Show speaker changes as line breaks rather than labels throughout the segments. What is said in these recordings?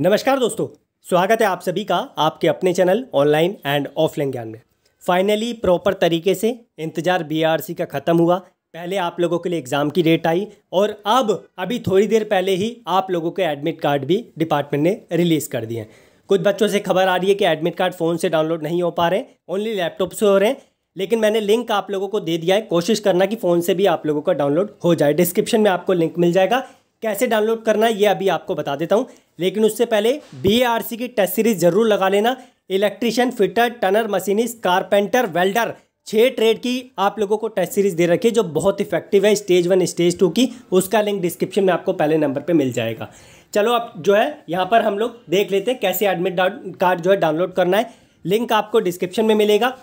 नमस्कार दोस्तों स्वागत है आप सभी का आपके अपने चैनल ऑनलाइन एंड ऑफलाइन ज्ञान में फाइनली प्रॉपर तरीके से इंतज़ार बीआरसी का ख़त्म हुआ पहले आप लोगों के लिए एग्ज़ाम की डेट आई और अब अभी थोड़ी देर पहले ही आप लोगों के एडमिट कार्ड भी डिपार्टमेंट ने रिलीज़ कर दिए हैं कुछ बच्चों से खबर आ रही है कि एडमिट कार्ड फ़ोन से डाउनलोड नहीं हो पा रहे ओनली लैपटॉप से हो रहे हैं लेकिन मैंने लिंक आप लोगों को दे दिया है कोशिश करना कि फ़ोन से भी आप लोगों का डाउनलोड हो जाए डिस्क्रिप्शन में आपको लिंक मिल जाएगा कैसे डाउनलोड करना है ये अभी आपको बता देता हूँ लेकिन उससे पहले बी की टेस्ट सीरीज जरूर लगा लेना electrician fitter turner machinist carpenter welder छः ट्रेड की आप लोगों को टेस्ट सीरीज दे रखी है जो बहुत इफेक्टिव है स्टेज वन स्टेज टू की उसका लिंक डिस्क्रिप्शन में आपको पहले नंबर पे मिल जाएगा चलो अब जो है यहाँ पर हम लोग देख लेते हैं कैसे एडमिट कार्ड जो है डाउनलोड करना है लिंक आपको डिस्क्रिप्शन में मिलेगा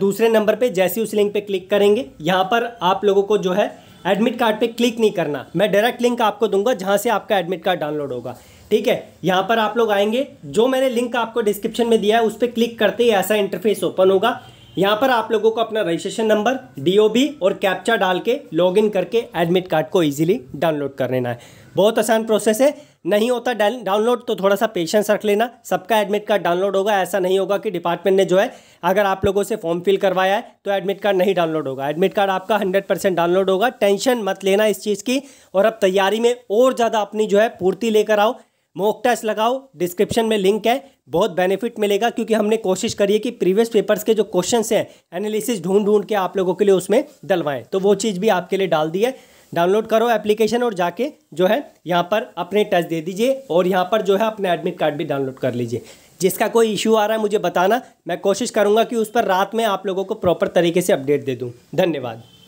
दूसरे नंबर पर जैसे उस लिंक पर क्लिक करेंगे यहाँ पर आप लोगों को जो है एडमिट कार्ड पे क्लिक नहीं करना मैं डायरेक्ट लिंक आपको दूंगा जहाँ से आपका एडमिट कार्ड डाउनलोड होगा ठीक है यहाँ पर आप लोग आएंगे जो मैंने लिंक आपको डिस्क्रिप्शन में दिया है उस पर क्लिक करते ही ऐसा इंटरफेस ओपन होगा यहाँ पर आप लोगों को अपना रजिस्ट्रेशन नंबर डी और कैप्चा डाल के लॉग करके एडमिट कार्ड को ईजिली डाउनलोड कर लेना है बहुत आसान प्रोसेस है नहीं होता डाउनलोड तो थोड़ा सा पेशेंस रख लेना सबका एडमिट कार्ड डाउनलोड होगा ऐसा नहीं होगा कि डिपार्टमेंट ने जो है अगर आप लोगों से फॉर्म फिल करवाया है तो एडमिट कार्ड नहीं डाउनलोड होगा एडमिट कार्ड आपका हंड्रेड परसेंट डाउनलोड होगा टेंशन मत लेना इस चीज़ की और अब तैयारी में और ज़्यादा अपनी जो है पूर्ति लेकर आओ मोक टेस्ट लगाओ डिस्क्रिप्शन में लिंक है बहुत बेनिफिट मिलेगा क्योंकि हमने कोशिश करी है कि प्रीवियस पेपर्स के जो क्वेश्चंस हैं एनालिसिस ढूंढ ढूंढ के आप लोगों के लिए उसमें डलवाएं तो वो चीज़ भी आपके लिए डाल दी है डाउनलोड करो एप्लीकेशन और जाके जो है यहाँ पर अपने टच दे दीजिए और यहाँ पर जो है अपना एडमिट कार्ड भी डाउनलोड कर लीजिए जिसका कोई इशू आ रहा है मुझे बताना मैं कोशिश करूँगा कि उस पर रात में आप लोगों को प्रॉपर तरीके से अपडेट दे दूँ धन्यवाद